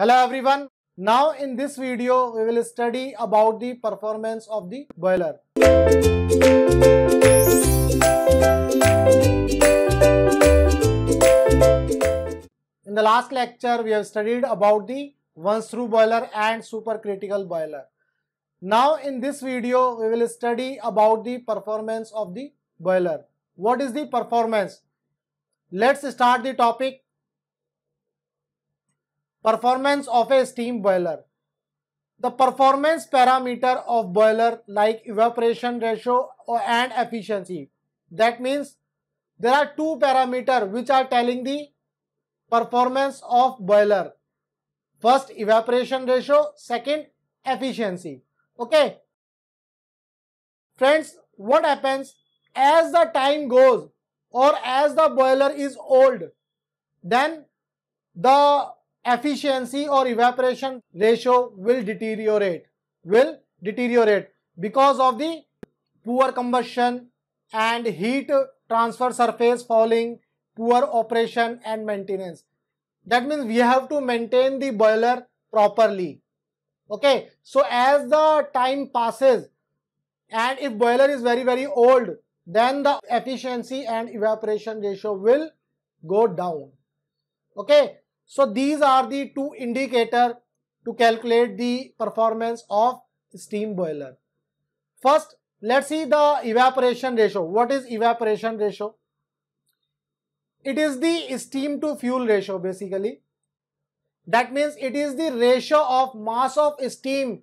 Hello everyone. Now in this video, we will study about the performance of the boiler. In the last lecture, we have studied about the once through boiler and supercritical boiler. Now in this video, we will study about the performance of the boiler. What is the performance? Let's start the topic Performance of a steam boiler. The performance parameter of boiler like evaporation ratio and efficiency. That means there are two parameter which are telling the performance of boiler. First evaporation ratio, second efficiency. Okay. Friends, what happens as the time goes or as the boiler is old, then the efficiency or evaporation ratio will deteriorate, will deteriorate because of the poor combustion and heat transfer surface falling, poor operation and maintenance. That means we have to maintain the boiler properly. Okay, so as the time passes and if boiler is very very old, then the efficiency and evaporation ratio will go down. Okay, so these are the two indicator to calculate the performance of steam boiler. First, let's see the evaporation ratio. What is evaporation ratio? It is the steam to fuel ratio basically. That means it is the ratio of mass of steam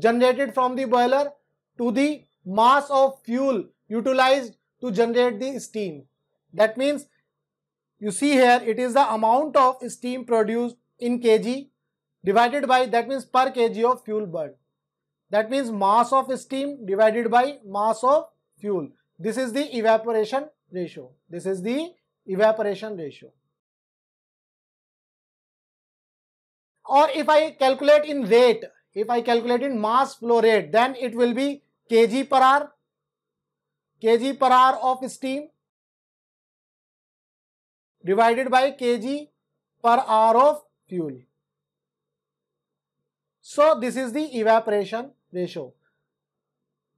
generated from the boiler to the mass of fuel utilized to generate the steam. That means you see here it is the amount of steam produced in kg divided by that means per kg of fuel burned. That means mass of steam divided by mass of fuel. This is the evaporation ratio. This is the evaporation ratio. Or if I calculate in rate, if I calculate in mass flow rate, then it will be kg per hour, kg per hour of steam divided by kg per hour of fuel. So this is the evaporation ratio.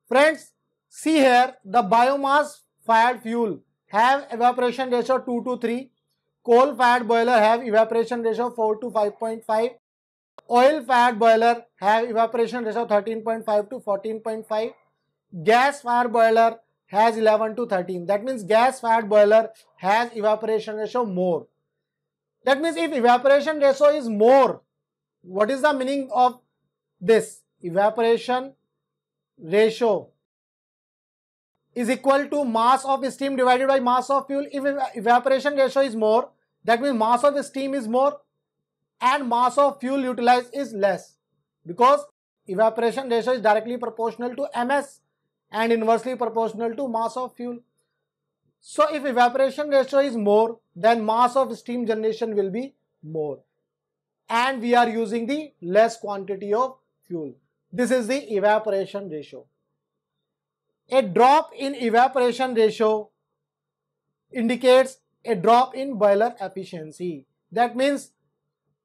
Friends, see here the biomass fired fuel have evaporation ratio 2 to 3. Coal fired boiler have evaporation ratio 4 to 5.5. Oil fired boiler have evaporation ratio 13.5 to 14.5. Gas fired boiler has 11 to 13. That means gas fired boiler has evaporation ratio more. That means if evaporation ratio is more, what is the meaning of this? Evaporation ratio is equal to mass of steam divided by mass of fuel. If evaporation ratio is more, that means mass of steam is more and mass of fuel utilized is less because evaporation ratio is directly proportional to ms and inversely proportional to mass of fuel. So if evaporation ratio is more, then mass of steam generation will be more. And we are using the less quantity of fuel. This is the evaporation ratio. A drop in evaporation ratio indicates a drop in boiler efficiency. That means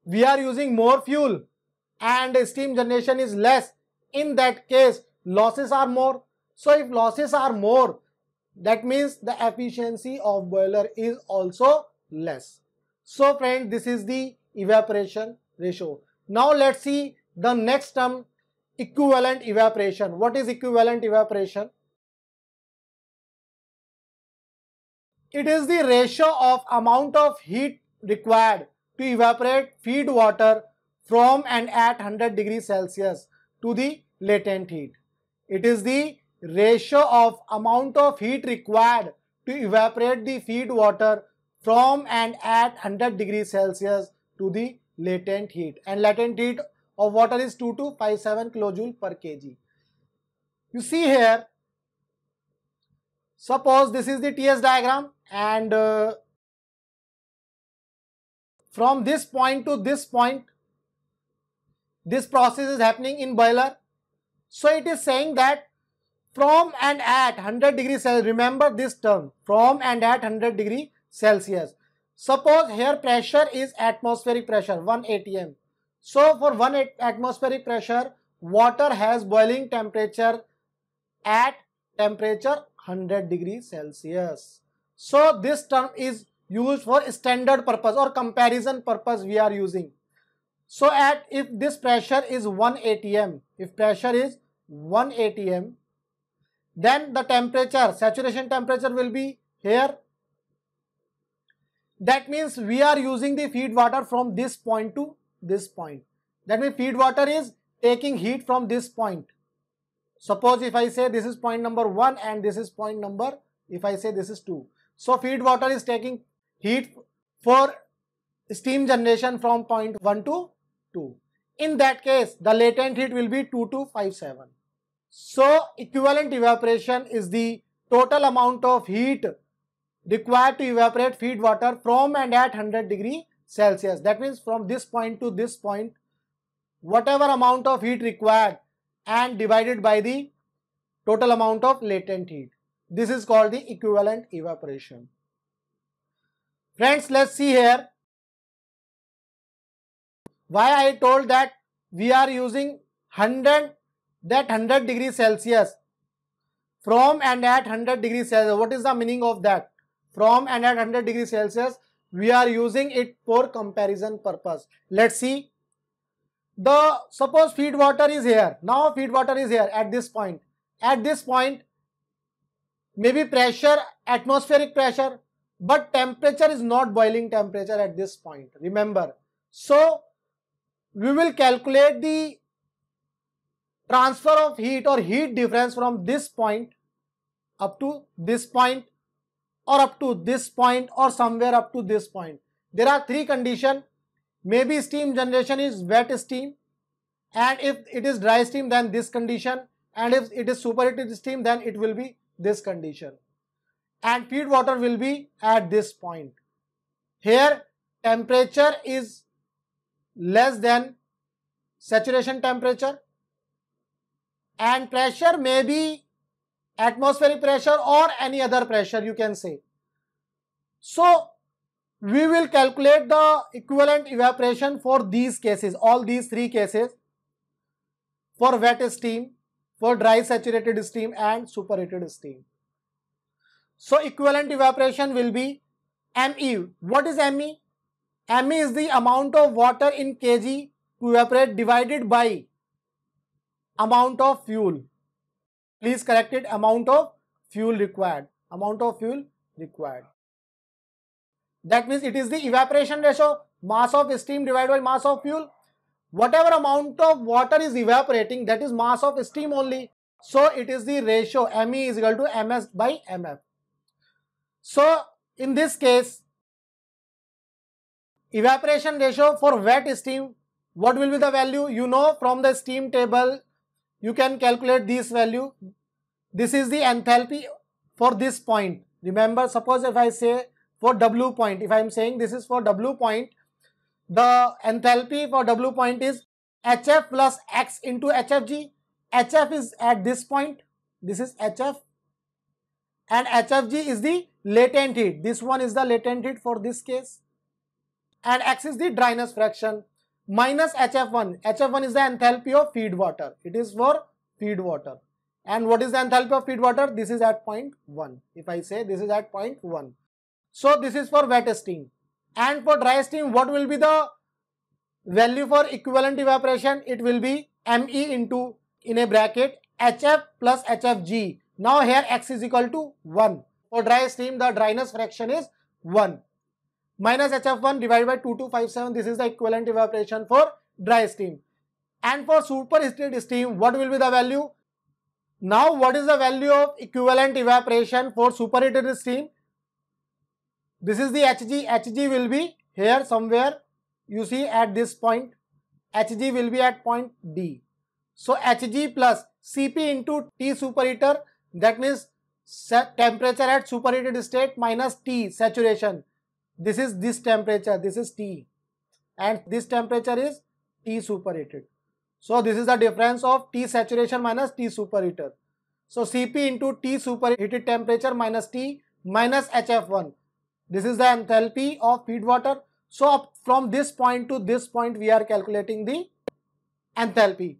we are using more fuel and steam generation is less. In that case, losses are more so if losses are more, that means the efficiency of boiler is also less. So friend, this is the evaporation ratio. Now let's see the next term equivalent evaporation. What is equivalent evaporation? It is the ratio of amount of heat required to evaporate feed water from and at 100 degrees Celsius to the latent heat. It is the ratio of amount of heat required to evaporate the feed water from and at 100 degrees Celsius to the latent heat and latent heat of water is 2 to 7 kilojoule per kg. You see here, suppose this is the TS diagram and uh, from this point to this point, this process is happening in boiler. So it is saying that from and at 100 degree Celsius, remember this term, from and at 100 degree Celsius. Suppose here pressure is atmospheric pressure, 1 atm. So for 1 atmospheric pressure, water has boiling temperature at temperature 100 degree Celsius. So this term is used for standard purpose or comparison purpose we are using. So at if this pressure is 1 atm, if pressure is 1 atm, then the temperature, saturation temperature will be here. That means we are using the feed water from this point to this point. That means feed water is taking heat from this point. Suppose if I say this is point number 1 and this is point number, if I say this is 2. So feed water is taking heat for steam generation from point 1 to 2. In that case, the latent heat will be 2 to 5 7. So equivalent evaporation is the total amount of heat required to evaporate feed water from and at 100 degree Celsius. That means from this point to this point, whatever amount of heat required and divided by the total amount of latent heat. This is called the equivalent evaporation. Friends, let's see here why I told that we are using 100 that 100 degree Celsius from and at 100 degree Celsius. What is the meaning of that? From and at 100 degree Celsius, we are using it for comparison purpose. Let's see. The suppose feed water is here. Now feed water is here at this point. At this point, maybe pressure, atmospheric pressure, but temperature is not boiling temperature at this point. Remember. So, we will calculate the transfer of heat or heat difference from this point up to this point or up to this point or somewhere up to this point. There are three condition. Maybe steam generation is wet steam and if it is dry steam then this condition and if it is superheated steam then it will be this condition and feed water will be at this point. Here temperature is less than saturation temperature and pressure may be atmospheric pressure or any other pressure you can say. So we will calculate the equivalent evaporation for these cases, all these three cases for wet steam, for dry saturated steam and superheated steam. So equivalent evaporation will be ME. What is ME? ME is the amount of water in kg to evaporate divided by amount of fuel. Please correct it amount of fuel required. Amount of fuel required. That means it is the evaporation ratio mass of steam divided by mass of fuel. Whatever amount of water is evaporating that is mass of steam only. So it is the ratio ME is equal to MS by MF. So in this case evaporation ratio for wet steam what will be the value you know from the steam table you can calculate this value. This is the enthalpy for this point. Remember, suppose if I say for W point, if I am saying this is for W point, the enthalpy for W point is HF plus X into HFG. HF is at this point, this is HF and HFG is the latent heat. This one is the latent heat for this case and X is the dryness fraction minus HF1. HF1 is the enthalpy of feed water. It is for feed water. And what is the enthalpy of feed water? This is at point 1. If I say this is at point 1. So this is for wet steam. And for dry steam, what will be the value for equivalent evaporation? It will be ME into in a bracket HF plus HFG. Now here X is equal to 1. For dry steam, the dryness fraction is 1 minus HF1 divided by 2257. This is the equivalent evaporation for dry steam. And for superheated steam, what will be the value? Now, what is the value of equivalent evaporation for superheated steam? This is the Hg. Hg will be here somewhere. You see at this point, Hg will be at point D. So, Hg plus Cp into T superheater, that means temperature at superheated state minus T saturation this is this temperature, this is T and this temperature is T superheated. So this is the difference of T saturation minus T superheater. So Cp into T superheated temperature minus T minus HF1. This is the enthalpy of feed water. So from this point to this point we are calculating the enthalpy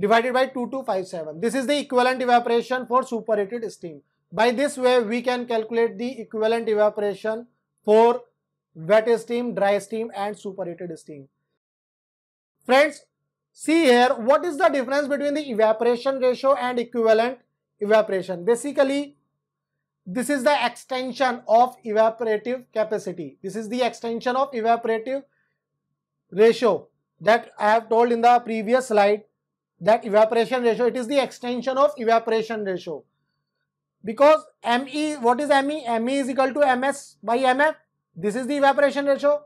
divided by 2257. This is the equivalent evaporation for superheated steam. By this way we can calculate the equivalent evaporation for wet steam, dry steam and superheated steam. Friends, see here what is the difference between the evaporation ratio and equivalent evaporation. Basically, this is the extension of evaporative capacity. This is the extension of evaporative ratio that I have told in the previous slide that evaporation ratio, it is the extension of evaporation ratio. Because ME, what is ME? ME is equal to MS by MF this is the evaporation ratio.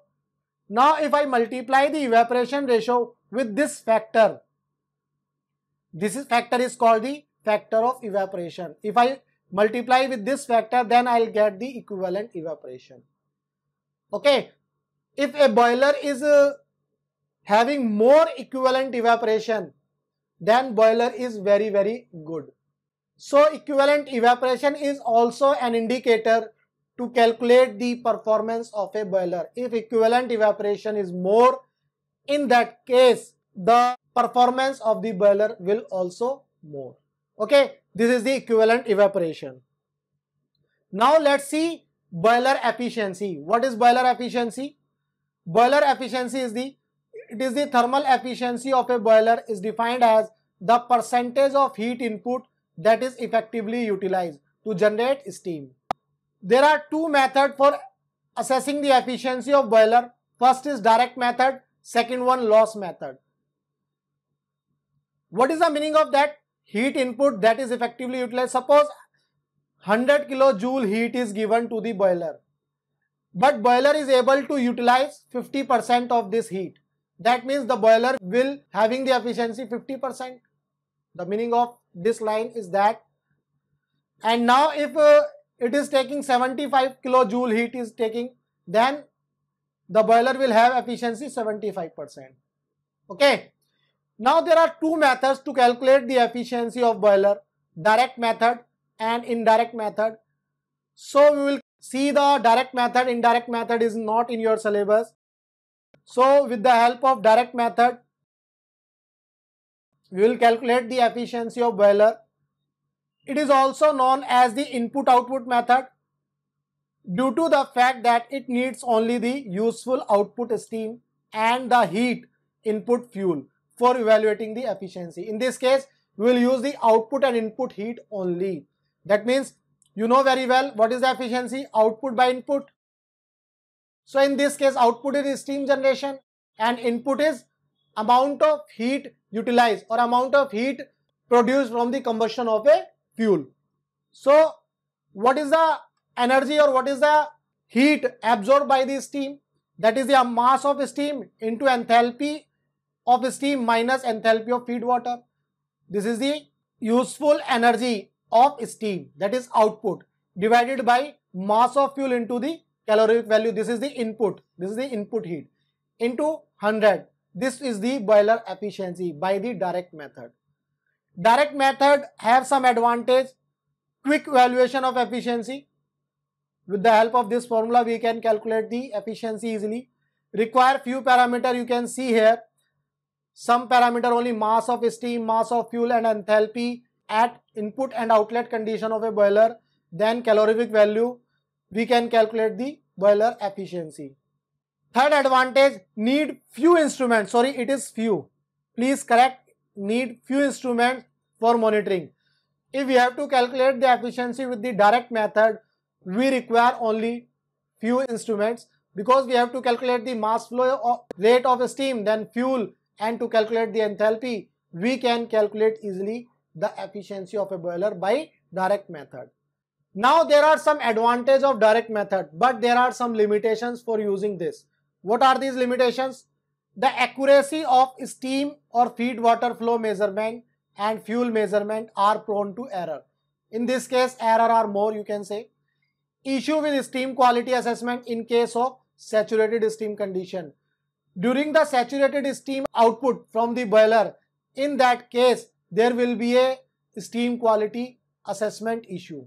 Now, if I multiply the evaporation ratio with this factor, this is factor is called the factor of evaporation. If I multiply with this factor, then I will get the equivalent evaporation. Okay. If a boiler is uh, having more equivalent evaporation, then boiler is very, very good. So, equivalent evaporation is also an indicator to calculate the performance of a boiler. If equivalent evaporation is more, in that case, the performance of the boiler will also more. Okay, this is the equivalent evaporation. Now let's see boiler efficiency. What is boiler efficiency? Boiler efficiency is the, it is the thermal efficiency of a boiler is defined as the percentage of heat input that is effectively utilized to generate steam. There are two methods for assessing the efficiency of boiler. First is direct method, second one loss method. What is the meaning of that? Heat input that is effectively utilized. Suppose 100 kilojoule heat is given to the boiler. But boiler is able to utilize 50% of this heat. That means the boiler will having the efficiency 50%. The meaning of this line is that. And now if uh, it is taking 75 kilojoule heat is taking then the boiler will have efficiency 75%. Okay. Now there are two methods to calculate the efficiency of boiler, direct method and indirect method. So we will see the direct method, indirect method is not in your syllabus. So with the help of direct method, we will calculate the efficiency of boiler it is also known as the input-output method due to the fact that it needs only the useful output steam and the heat input fuel for evaluating the efficiency. In this case, we will use the output and input heat only. That means you know very well what is the efficiency output by input. So in this case output is steam generation and input is amount of heat utilized or amount of heat produced from the combustion of a fuel. So what is the energy or what is the heat absorbed by the steam? That is the mass of steam into enthalpy of steam minus enthalpy of feed water. This is the useful energy of steam that is output divided by mass of fuel into the calorific value. This is the input. This is the input heat into 100. This is the boiler efficiency by the direct method. Direct method have some advantage, quick evaluation of efficiency. With the help of this formula, we can calculate the efficiency easily. Require few parameter you can see here. Some parameter only mass of steam, mass of fuel and enthalpy at input and outlet condition of a boiler. Then calorific value, we can calculate the boiler efficiency. Third advantage, need few instruments. Sorry, it is few. Please correct need few instruments for monitoring. If we have to calculate the efficiency with the direct method, we require only few instruments because we have to calculate the mass flow rate of steam, then fuel and to calculate the enthalpy, we can calculate easily the efficiency of a boiler by direct method. Now there are some advantage of direct method but there are some limitations for using this. What are these limitations? the accuracy of steam or feed water flow measurement and fuel measurement are prone to error. In this case, error are more you can say. Issue with steam quality assessment in case of saturated steam condition. During the saturated steam output from the boiler, in that case, there will be a steam quality assessment issue.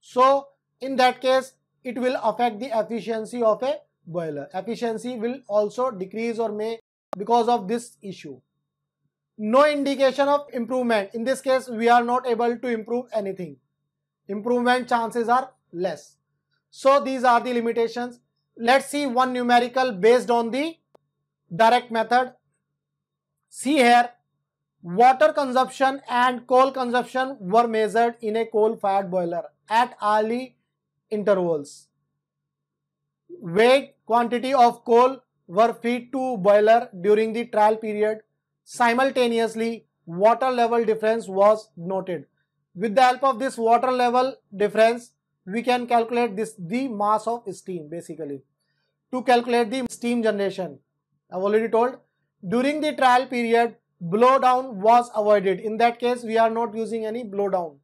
So, in that case, it will affect the efficiency of a boiler. Efficiency will also decrease or may because of this issue. No indication of improvement. In this case, we are not able to improve anything. Improvement chances are less. So these are the limitations. Let's see one numerical based on the direct method. See here, water consumption and coal consumption were measured in a coal fired boiler at hourly intervals. Weight quantity of coal were fed to boiler during the trial period. Simultaneously, water level difference was noted. With the help of this water level difference, we can calculate this the mass of steam basically. To calculate the steam generation, I've already told. During the trial period, blowdown was avoided. In that case, we are not using any blowdown.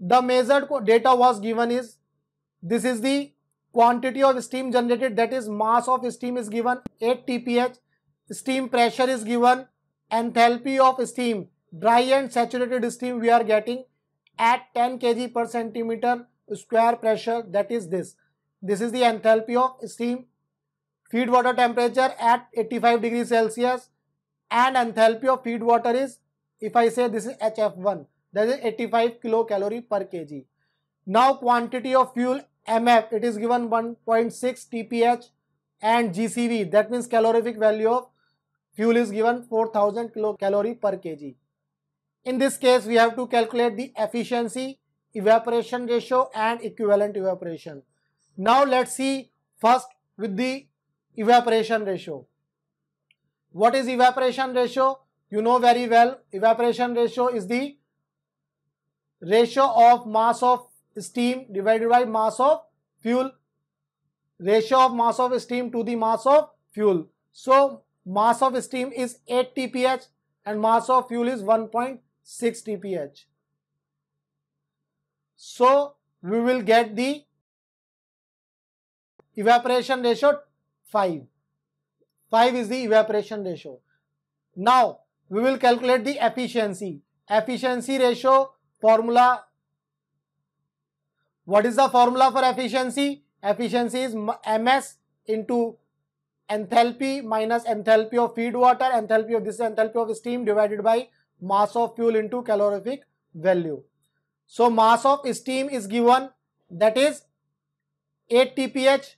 The measured data was given is, this is the quantity of steam generated that is mass of steam is given 8 tph steam pressure is given enthalpy of steam dry and saturated steam we are getting at 10 kg per centimeter square pressure that is this this is the enthalpy of steam feed water temperature at 85 degrees celsius and enthalpy of feed water is if i say this is hf1 that is 85 kilocalorie per kg now quantity of fuel MF, it is given 1.6 TPH and GCV, that means calorific value of fuel is given 4000 kilocalorie per kg. In this case, we have to calculate the efficiency, evaporation ratio and equivalent evaporation. Now let's see first with the evaporation ratio. What is evaporation ratio? You know very well, evaporation ratio is the ratio of mass of steam divided by mass of fuel ratio of mass of steam to the mass of fuel. So, mass of steam is 8 tph and mass of fuel is 1.6 tph. So, we will get the evaporation ratio 5. 5 is the evaporation ratio. Now, we will calculate the efficiency. Efficiency ratio formula what is the formula for efficiency? Efficiency is ms into enthalpy minus enthalpy of feed water, enthalpy of this enthalpy of steam divided by mass of fuel into calorific value. So mass of steam is given that is 8 TPH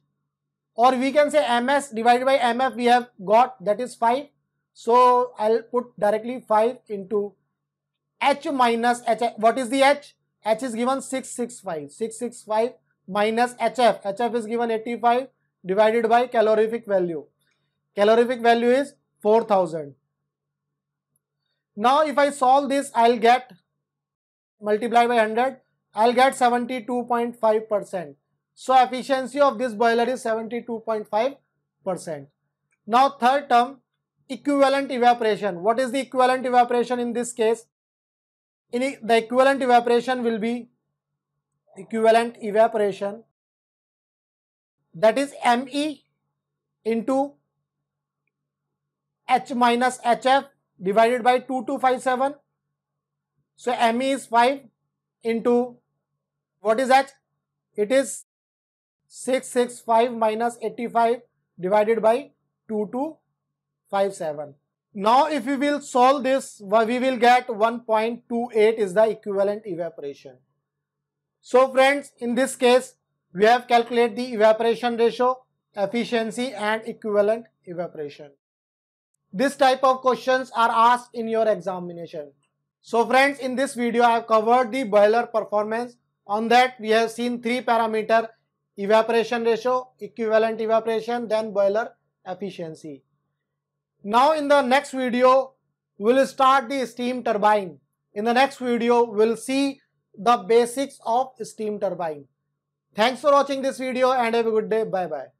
or we can say MS divided by MF we have got that is 5. So I'll put directly 5 into H minus H. What is the H? H is given 665. 665 minus HF. HF is given 85 divided by calorific value. Calorific value is 4000. Now if I solve this, I'll get multiply by 100, I'll get 72.5%. So efficiency of this boiler is 72.5%. Now third term, equivalent evaporation. What is the equivalent evaporation in this case? in the equivalent evaporation will be equivalent evaporation that is ME into H minus HF divided by 2257. So ME is 5 into what is H? It is 665 minus 85 divided by 2257. Now, if we will solve this, we will get 1.28 is the equivalent evaporation. So, friends, in this case, we have calculated the evaporation ratio, efficiency and equivalent evaporation. This type of questions are asked in your examination. So, friends, in this video, I have covered the boiler performance. On that, we have seen three parameter evaporation ratio, equivalent evaporation, then boiler efficiency. Now in the next video, we'll start the steam turbine. In the next video, we'll see the basics of steam turbine. Thanks for watching this video and have a good day. Bye-bye.